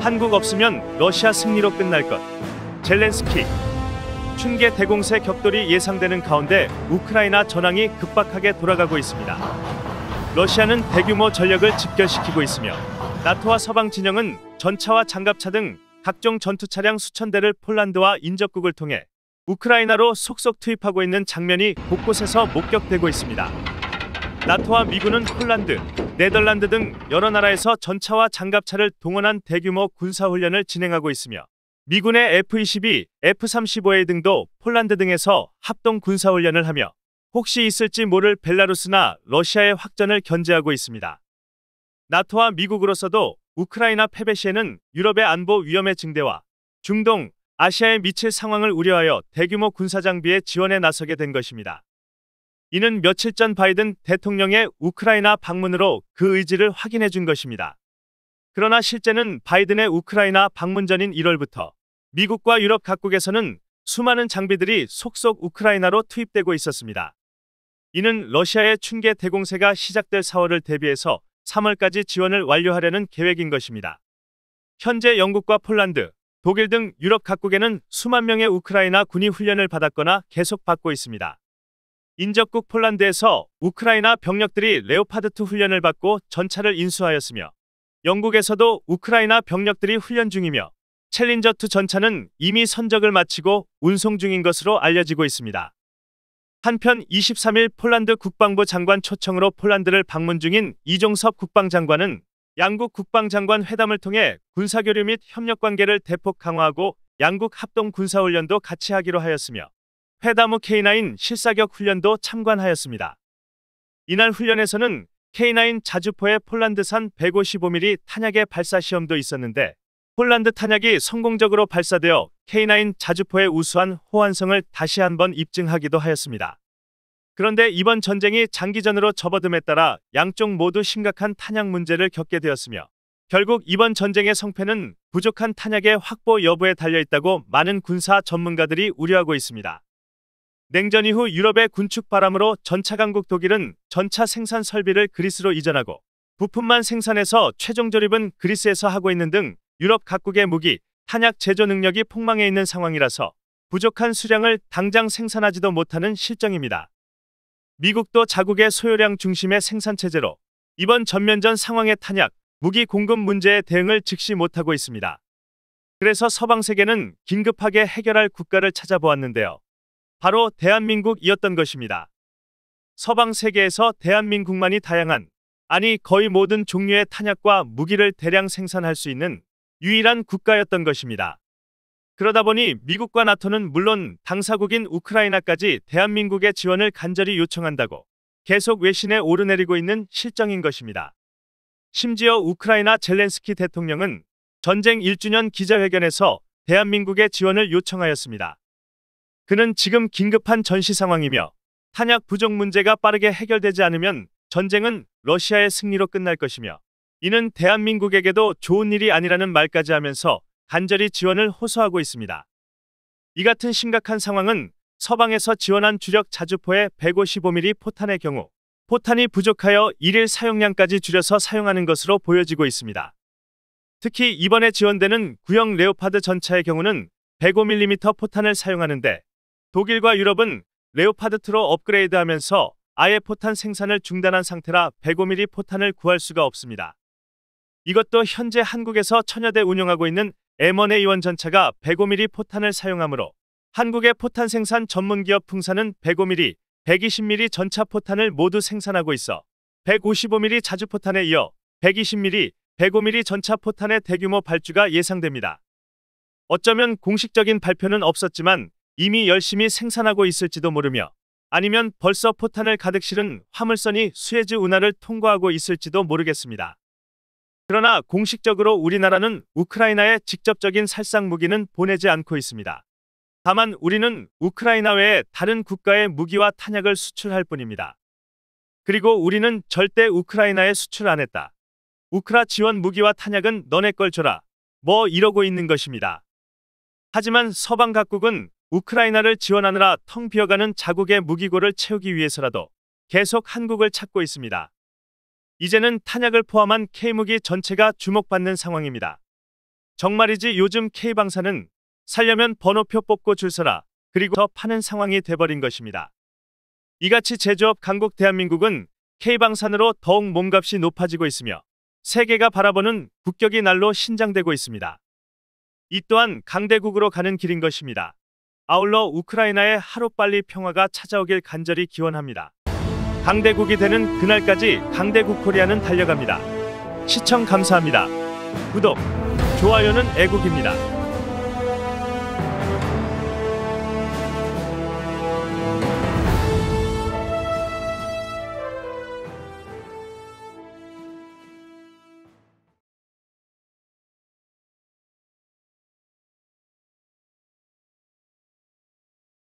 한국 없으면 러시아 승리로 끝날 것. 젤렌스키. 춘계 대공세 격돌이 예상되는 가운데 우크라이나 전황이 급박하게 돌아가고 있습니다. 러시아는 대규모 전력을 집결시키고 있으며 나토와 서방 진영은 전차와 장갑차 등 각종 전투 차량 수천 대를 폴란드와 인접국을 통해 우크라이나로 속속 투입하고 있는 장면이 곳곳에서 목격되고 있습니다. 나토와 미군은 폴란드, 네덜란드 등 여러 나라에서 전차와 장갑차를 동원한 대규모 군사훈련을 진행하고 있으며 미군의 F-22, F-35A 등도 폴란드 등에서 합동 군사훈련을 하며 혹시 있을지 모를 벨라루스나 러시아의 확전을 견제하고 있습니다. 나토와 미국으로서도 우크라이나 패배 시에는 유럽의 안보 위험의 증대와 중동, 아시아에 미칠 상황을 우려하여 대규모 군사장비의 지원에 나서게 된 것입니다. 이는 며칠 전 바이든 대통령의 우크라이나 방문으로 그 의지를 확인해 준 것입니다. 그러나 실제는 바이든의 우크라이나 방문 전인 1월부터 미국과 유럽 각국에서는 수많은 장비들이 속속 우크라이나로 투입되고 있었습니다. 이는 러시아의 춘계 대공세가 시작될 4월을 대비해서 3월까지 지원을 완료하려는 계획인 것입니다. 현재 영국과 폴란드, 독일 등 유럽 각국에는 수만 명의 우크라이나 군이 훈련을 받았거나 계속 받고 있습니다. 인접국 폴란드에서 우크라이나 병력들이 레오파드2 훈련을 받고 전차를 인수하였으며 영국에서도 우크라이나 병력들이 훈련 중이며 챌린저2 전차는 이미 선적을 마치고 운송 중인 것으로 알려지고 있습니다. 한편 23일 폴란드 국방부 장관 초청으로 폴란드를 방문 중인 이종섭 국방장관은 양국 국방장관 회담을 통해 군사교류 및 협력 관계를 대폭 강화하고 양국 합동 군사훈련도 같이 하기로 하였으며 회담 후 K9 실사격 훈련도 참관하였습니다. 이날 훈련에서는 K9 자주포의 폴란드산 155mm 탄약의 발사 시험도 있었는데 폴란드 탄약이 성공적으로 발사되어 K9 자주포의 우수한 호환성을 다시 한번 입증하기도 하였습니다. 그런데 이번 전쟁이 장기전으로 접어듦에 따라 양쪽 모두 심각한 탄약 문제를 겪게 되었으며 결국 이번 전쟁의 성패는 부족한 탄약의 확보 여부에 달려 있다고 많은 군사 전문가들이 우려하고 있습니다. 냉전 이후 유럽의 군축 바람으로 전차 강국 독일은 전차 생산 설비를 그리스로 이전하고 부품만 생산해서 최종 조립은 그리스에서 하고 있는 등 유럽 각국의 무기, 탄약 제조 능력이 폭망해 있는 상황이라서 부족한 수량을 당장 생산하지도 못하는 실정입니다. 미국도 자국의 소요량 중심의 생산체제로 이번 전면전 상황의 탄약, 무기 공급 문제에 대응을 즉시 못하고 있습니다. 그래서 서방 세계는 긴급하게 해결할 국가를 찾아보았는데요. 바로 대한민국이었던 것입니다. 서방 세계에서 대한민국만이 다양한, 아니 거의 모든 종류의 탄약과 무기를 대량 생산할 수 있는 유일한 국가였던 것입니다. 그러다 보니 미국과 나토는 물론 당사국인 우크라이나까지 대한민국의 지원을 간절히 요청한다고 계속 외신에 오르내리고 있는 실정인 것입니다. 심지어 우크라이나 젤렌스키 대통령은 전쟁 1주년 기자회견에서 대한민국의 지원을 요청하였습니다. 그는 지금 긴급한 전시 상황이며 탄약 부족 문제가 빠르게 해결되지 않으면 전쟁은 러시아의 승리로 끝날 것이며 이는 대한민국에게도 좋은 일이 아니라는 말까지 하면서 간절히 지원을 호소하고 있습니다. 이 같은 심각한 상황은 서방에서 지원한 주력 자주포의 155mm 포탄의 경우 포탄이 부족하여 1일 사용량까지 줄여서 사용하는 것으로 보여지고 있습니다. 특히 이번에 지원되는 구형 레오파드 전차의 경우는 105mm 포탄을 사용하는데 독일과 유럽은 레오파드2로 업그레이드하면서 아예 포탄 생산을 중단한 상태라 105mm 포탄을 구할 수가 없습니다. 이것도 현재 한국에서 천여대 운영하고 있는 M1A1 전차가 105mm 포탄을 사용하므로 한국의 포탄 생산 전문기업 풍산은 105mm, 120mm 전차 포탄을 모두 생산하고 있어 155mm 자주포탄에 이어 120mm, 105mm 전차 포탄의 대규모 발주가 예상됩니다. 어쩌면 공식적인 발표는 없었지만 이미 열심히 생산하고 있을지도 모르며 아니면 벌써 포탄을 가득 실은 화물선이 수에즈 운하를 통과하고 있을지도 모르겠습니다. 그러나 공식적으로 우리나라는 우크라이나에 직접적인 살상 무기는 보내지 않고 있습니다. 다만 우리는 우크라이나 외에 다른 국가의 무기와 탄약을 수출할 뿐입니다. 그리고 우리는 절대 우크라이나에 수출 안 했다. 우크라 지원 무기와 탄약은 너네 걸 줘라. 뭐 이러고 있는 것입니다. 하지만 서방 각국은 우크라이나를 지원하느라 텅 비어가는 자국의 무기고를 채우기 위해서라도 계속 한국을 찾고 있습니다. 이제는 탄약을 포함한 K무기 전체가 주목받는 상황입니다. 정말이지 요즘 K방사는 살려면 번호표 뽑고 줄 서라 그리고 더 파는 상황이 돼버린 것입니다. 이같이 제조업 강국 대한민국은 K방산으로 더욱 몸값이 높아지고 있으며 세계가 바라보는 국격이 날로 신장되고 있습니다. 이 또한 강대국으로 가는 길인 것입니다. 아울러 우크라이나에 하루빨리 평화가 찾아오길 간절히 기원합니다. 강대국이 되는 그날까지 강대국 코리아는 달려갑니다. 시청 감사합니다. 구독, 좋아요는 애국입니다.